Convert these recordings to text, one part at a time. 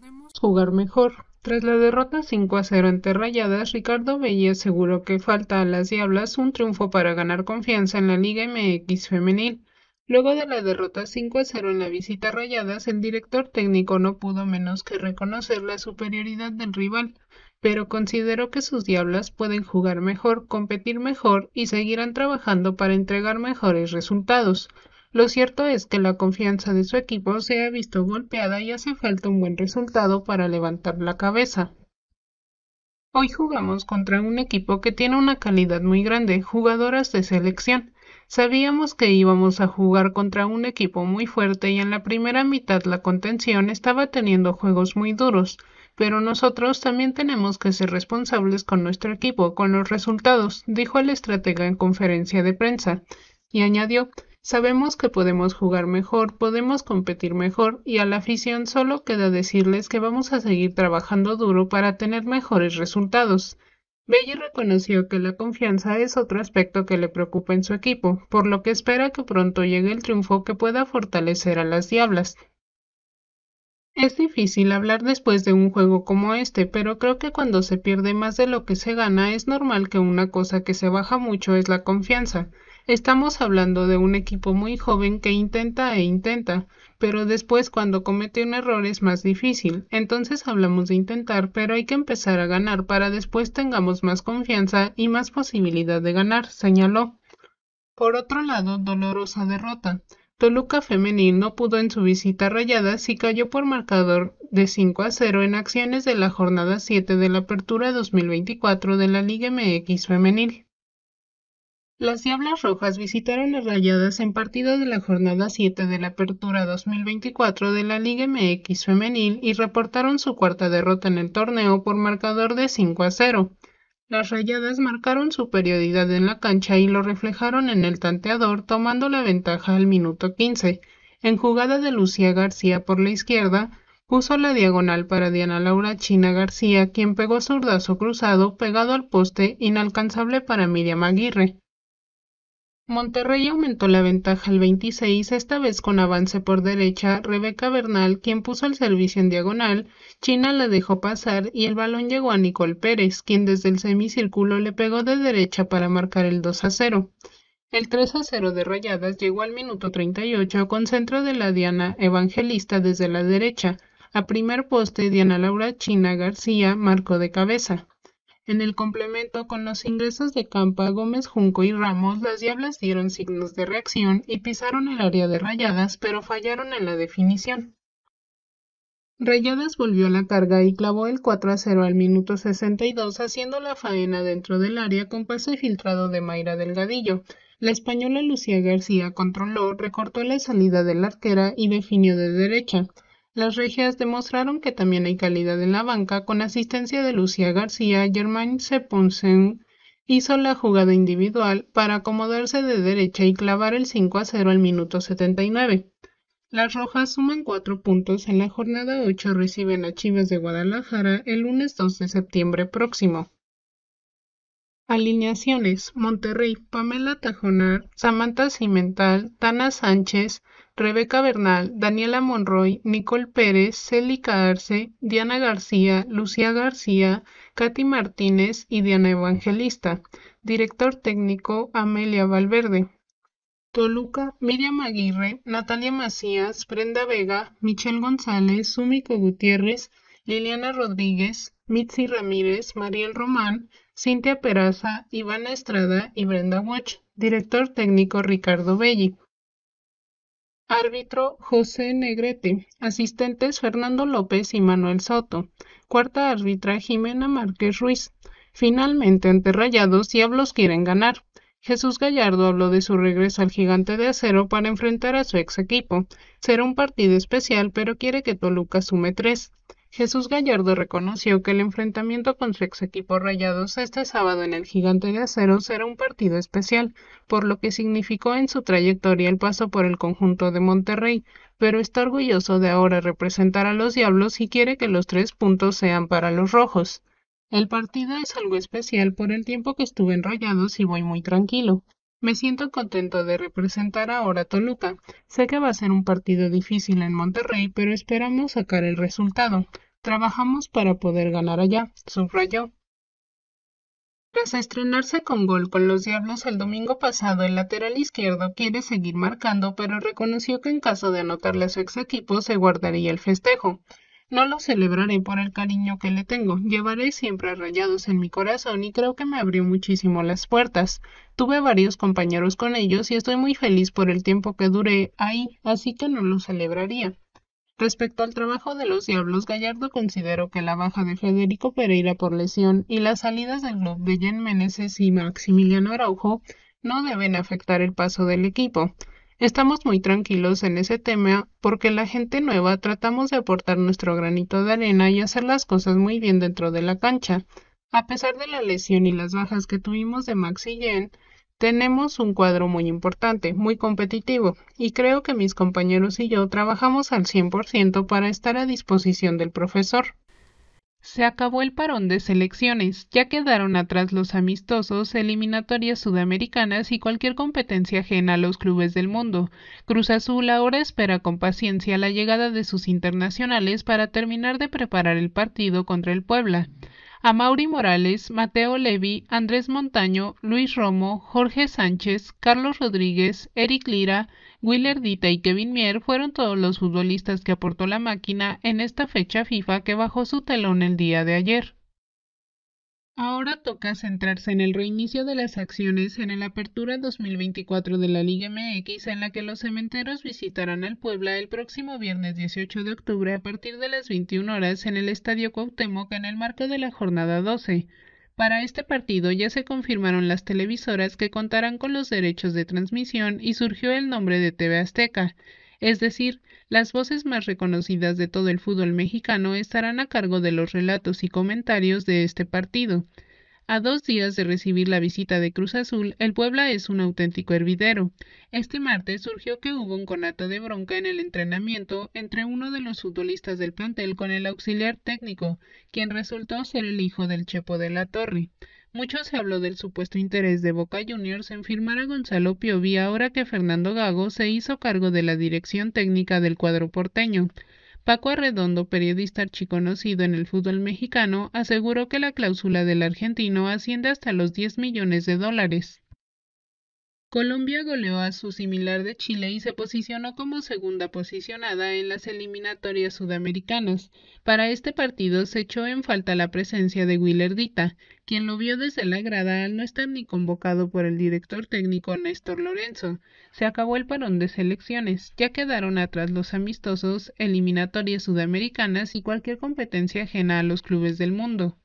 podemos jugar mejor. Tras la derrota 5 a 0 ante Rayadas, Ricardo Bella aseguró que falta a las Diablas un triunfo para ganar confianza en la Liga MX femenil. Luego de la derrota 5 a 0 en la visita a Rayadas, el director técnico no pudo menos que reconocer la superioridad del rival, pero consideró que sus Diablas pueden jugar mejor, competir mejor y seguirán trabajando para entregar mejores resultados. Lo cierto es que la confianza de su equipo se ha visto golpeada y hace falta un buen resultado para levantar la cabeza. Hoy jugamos contra un equipo que tiene una calidad muy grande, jugadoras de selección. Sabíamos que íbamos a jugar contra un equipo muy fuerte y en la primera mitad la contención estaba teniendo juegos muy duros, pero nosotros también tenemos que ser responsables con nuestro equipo, con los resultados, dijo el estratega en conferencia de prensa, y añadió Sabemos que podemos jugar mejor, podemos competir mejor y a la afición solo queda decirles que vamos a seguir trabajando duro para tener mejores resultados. Belli reconoció que la confianza es otro aspecto que le preocupa en su equipo, por lo que espera que pronto llegue el triunfo que pueda fortalecer a las Diablas. Es difícil hablar después de un juego como este, pero creo que cuando se pierde más de lo que se gana es normal que una cosa que se baja mucho es la confianza. Estamos hablando de un equipo muy joven que intenta e intenta, pero después cuando comete un error es más difícil. Entonces hablamos de intentar, pero hay que empezar a ganar para después tengamos más confianza y más posibilidad de ganar, señaló. Por otro lado, dolorosa derrota. Toluca Femenil no pudo en su visita rayada si y cayó por marcador de 5 a 0 en acciones de la jornada 7 de la Apertura 2024 de la Liga MX Femenil. Las Diablas Rojas visitaron a Rayadas en partido de la jornada 7 de la Apertura 2024 de la Liga MX femenil y reportaron su cuarta derrota en el torneo por marcador de 5 a 0. Las Rayadas marcaron superioridad en la cancha y lo reflejaron en el tanteador tomando la ventaja al minuto 15. En jugada de Lucía García por la izquierda, puso la diagonal para Diana Laura China García, quien pegó zurdazo cruzado pegado al poste inalcanzable para Miriam Aguirre. Monterrey aumentó la ventaja al 26, esta vez con avance por derecha, Rebeca Bernal, quien puso el servicio en diagonal, China la dejó pasar y el balón llegó a Nicole Pérez, quien desde el semicírculo le pegó de derecha para marcar el 2 a 0. El 3 a 0 de Rayadas llegó al minuto 38 con centro de la Diana Evangelista desde la derecha. A primer poste Diana Laura China García marcó de cabeza. En el complemento, con los ingresos de Campa, Gómez, Junco y Ramos, las Diablas dieron signos de reacción y pisaron el área de Rayadas, pero fallaron en la definición. Rayadas volvió a la carga y clavó el 4 a 0 al minuto 62, haciendo la faena dentro del área con pase filtrado de Mayra Delgadillo. La española Lucía García controló, recortó la salida de la arquera y definió de derecha. Las regias demostraron que también hay calidad en la banca con asistencia de Lucía García, Germain Seponsen hizo la jugada individual para acomodarse de derecha y clavar el 5 a 0 al minuto 79. Las Rojas suman cuatro puntos en la jornada 8 reciben a Chivas de Guadalajara el lunes 2 de septiembre próximo. Alineaciones: Monterrey, Pamela Tajonar, Samantha Cimental, Tana Sánchez, Rebeca Bernal, Daniela Monroy, Nicole Pérez, Celica Arce, Diana García, Lucía García, Katy Martínez y Diana Evangelista. Director técnico Amelia Valverde. Toluca, Miriam Aguirre, Natalia Macías, Brenda Vega, Michelle González, Súmico Gutiérrez, Liliana Rodríguez, Mitzi Ramírez, Mariel Román, Cintia Peraza, Ivana Estrada y Brenda Watch. Director técnico Ricardo Belli. Árbitro José Negrete. Asistentes Fernando López y Manuel Soto. Cuarta árbitra Jimena Márquez Ruiz. Finalmente, ante Rayados, Diablos quieren ganar. Jesús Gallardo habló de su regreso al gigante de acero para enfrentar a su ex equipo. Será un partido especial, pero quiere que Toluca sume tres. Jesús Gallardo reconoció que el enfrentamiento con su ex equipo Rayados este sábado en el Gigante de Acero será un partido especial, por lo que significó en su trayectoria el paso por el conjunto de Monterrey, pero está orgulloso de ahora representar a los Diablos y quiere que los tres puntos sean para los rojos. El partido es algo especial por el tiempo que estuve en Rayados y voy muy tranquilo. Me siento contento de representar ahora a Toluca. Sé que va a ser un partido difícil en Monterrey, pero esperamos sacar el resultado. Trabajamos para poder ganar allá, subrayó. Tras estrenarse con gol con los Diablos el domingo pasado, el lateral izquierdo quiere seguir marcando, pero reconoció que en caso de anotarle a su ex equipo se guardaría el festejo no lo celebraré por el cariño que le tengo. Llevaré siempre rayados en mi corazón y creo que me abrió muchísimo las puertas. Tuve varios compañeros con ellos y estoy muy feliz por el tiempo que duré ahí, así que no lo celebraría. Respecto al trabajo de los Diablos, Gallardo considero que la baja de Federico Pereira por lesión y las salidas del club de Jen Meneses y Maximiliano Araujo no deben afectar el paso del equipo. Estamos muy tranquilos en ese tema porque la gente nueva tratamos de aportar nuestro granito de arena y hacer las cosas muy bien dentro de la cancha. A pesar de la lesión y las bajas que tuvimos de Max y Jen, tenemos un cuadro muy importante, muy competitivo, y creo que mis compañeros y yo trabajamos al 100% para estar a disposición del profesor. Se acabó el parón de selecciones, ya quedaron atrás los amistosos, eliminatorias sudamericanas y cualquier competencia ajena a los clubes del mundo. Cruz Azul ahora espera con paciencia la llegada de sus internacionales para terminar de preparar el partido contra el Puebla a Mauri Morales, Mateo Levi, Andrés Montaño, Luis Romo, Jorge Sánchez, Carlos Rodríguez, Eric Lira, Willer y Kevin Mier fueron todos los futbolistas que aportó la máquina en esta fecha FIFA que bajó su telón el día de ayer. Ahora toca centrarse en el reinicio de las acciones en el Apertura 2024 de la Liga MX en la que los cementeros visitarán al Puebla el próximo viernes 18 de octubre a partir de las 21 horas en el Estadio Cuauhtémoc en el marco de la jornada 12. Para este partido ya se confirmaron las televisoras que contarán con los derechos de transmisión y surgió el nombre de TV Azteca. Es decir, las voces más reconocidas de todo el fútbol mexicano estarán a cargo de los relatos y comentarios de este partido. A dos días de recibir la visita de Cruz Azul, el Puebla es un auténtico hervidero. Este martes surgió que hubo un conato de bronca en el entrenamiento entre uno de los futbolistas del plantel con el auxiliar técnico, quien resultó ser el hijo del Chepo de la Torre. Mucho se habló del supuesto interés de Boca Juniors en firmar a Gonzalo Piovi ahora que Fernando Gago se hizo cargo de la dirección técnica del cuadro porteño. Paco Arredondo, periodista archiconocido en el fútbol mexicano, aseguró que la cláusula del argentino asciende hasta los 10 millones de dólares. Colombia goleó a su similar de Chile y se posicionó como segunda posicionada en las eliminatorias sudamericanas. Para este partido se echó en falta la presencia de Willerdita, quien lo vio desde la grada al no estar ni convocado por el director técnico Néstor Lorenzo. Se acabó el parón de selecciones, ya quedaron atrás los amistosos, eliminatorias sudamericanas y cualquier competencia ajena a los clubes del mundo.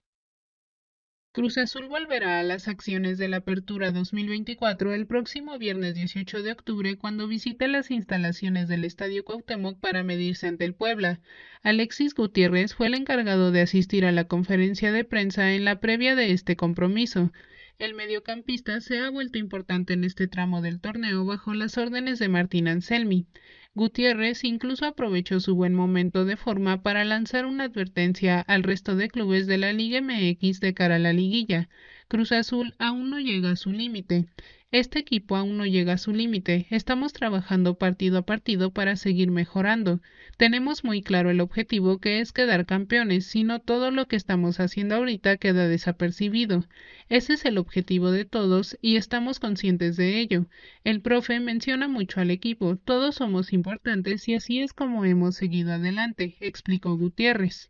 Cruz Azul volverá a las acciones de la Apertura 2024 el próximo viernes 18 de octubre cuando visite las instalaciones del Estadio Cuauhtémoc para medirse ante el Puebla. Alexis Gutiérrez fue el encargado de asistir a la conferencia de prensa en la previa de este compromiso. El mediocampista se ha vuelto importante en este tramo del torneo bajo las órdenes de Martín Anselmi. Gutiérrez incluso aprovechó su buen momento de forma para lanzar una advertencia al resto de clubes de la Liga MX de cara a la liguilla. Cruz Azul aún no llega a su límite. Este equipo aún no llega a su límite. Estamos trabajando partido a partido para seguir mejorando. Tenemos muy claro el objetivo que es quedar campeones, sino todo lo que estamos haciendo ahorita queda desapercibido. Ese es el objetivo de todos y estamos conscientes de ello. El profe menciona mucho al equipo. Todos somos importantes y así es como hemos seguido adelante, explicó Gutiérrez.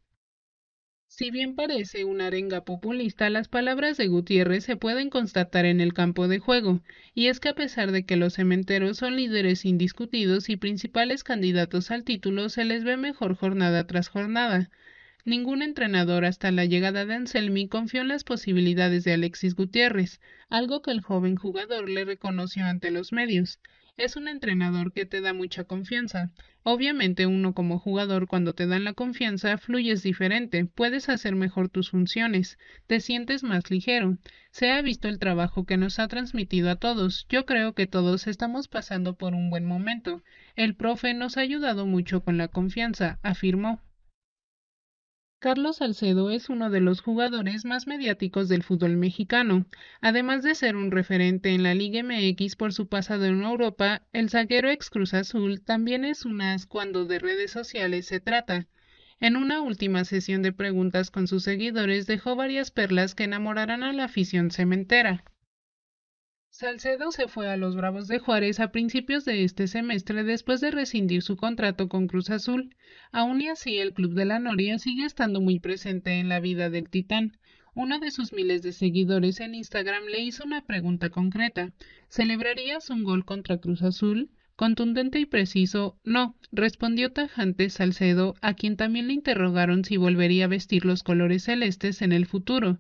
Si bien parece una arenga populista, las palabras de Gutiérrez se pueden constatar en el campo de juego, y es que a pesar de que los cementeros son líderes indiscutidos y principales candidatos al título, se les ve mejor jornada tras jornada. Ningún entrenador hasta la llegada de Anselmi confió en las posibilidades de Alexis Gutiérrez, algo que el joven jugador le reconoció ante los medios. Es un entrenador que te da mucha confianza. Obviamente uno como jugador cuando te dan la confianza fluyes diferente, puedes hacer mejor tus funciones, te sientes más ligero. Se ha visto el trabajo que nos ha transmitido a todos. Yo creo que todos estamos pasando por un buen momento. El profe nos ha ayudado mucho con la confianza, afirmó. Carlos Salcedo es uno de los jugadores más mediáticos del fútbol mexicano. Además de ser un referente en la Liga MX por su pasado en Europa, el zaguero ex Cruz Azul también es un as cuando de redes sociales se trata. En una última sesión de preguntas con sus seguidores dejó varias perlas que enamorarán a la afición cementera. Salcedo se fue a los Bravos de Juárez a principios de este semestre después de rescindir su contrato con Cruz Azul. Aún y así, el Club de la Noria sigue estando muy presente en la vida del Titán. Uno de sus miles de seguidores en Instagram le hizo una pregunta concreta. ¿Celebrarías un gol contra Cruz Azul? Contundente y preciso, no, respondió tajante Salcedo, a quien también le interrogaron si volvería a vestir los colores celestes en el futuro.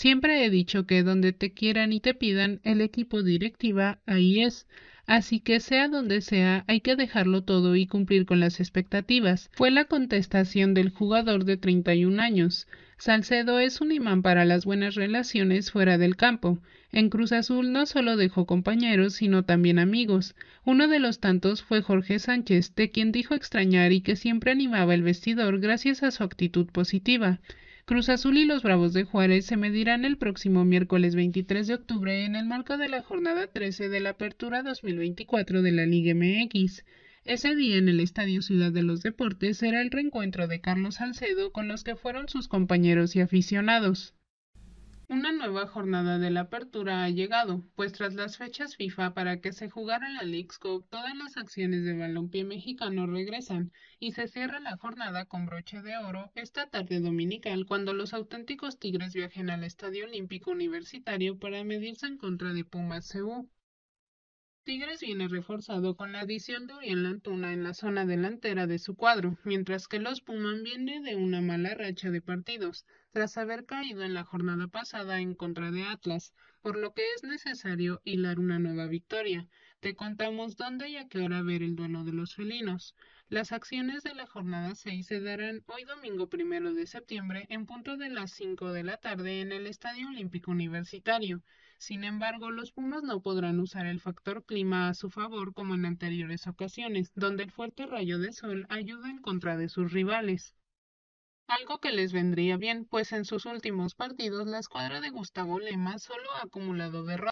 Siempre he dicho que donde te quieran y te pidan el equipo directiva, ahí es. Así que sea donde sea, hay que dejarlo todo y cumplir con las expectativas. Fue la contestación del jugador de 31 años. Salcedo es un imán para las buenas relaciones fuera del campo. En Cruz Azul no solo dejó compañeros, sino también amigos. Uno de los tantos fue Jorge Sánchez, de quien dijo extrañar y que siempre animaba el vestidor gracias a su actitud positiva. Cruz Azul y los Bravos de Juárez se medirán el próximo miércoles 23 de octubre en el marco de la jornada 13 de la apertura 2024 de la Liga MX. Ese día en el Estadio Ciudad de los Deportes será el reencuentro de Carlos Salcedo con los que fueron sus compañeros y aficionados. Una nueva jornada de la apertura ha llegado, pues tras las fechas FIFA para que se jugara la League Cup, todas las acciones de balompié mexicano regresan y se cierra la jornada con broche de oro esta tarde dominical cuando los auténticos Tigres viajen al Estadio Olímpico Universitario para medirse en contra de Pumas CU. Tigres viene reforzado con la adición de Uriel Antuna en la zona delantera de su cuadro, mientras que los Pumas vienen de una mala racha de partidos, tras haber caído en la jornada pasada en contra de Atlas, por lo que es necesario hilar una nueva victoria. Te contamos dónde y a qué hora ver el duelo de los felinos. Las acciones de la jornada 6 se darán hoy domingo primero de septiembre en punto de las 5 de la tarde en el Estadio Olímpico Universitario. Sin embargo, los Pumas no podrán usar el factor clima a su favor como en anteriores ocasiones, donde el fuerte rayo de sol ayuda en contra de sus rivales algo que les vendría bien pues en sus últimos partidos la escuadra de Gustavo Lema solo ha acumulado derrotas.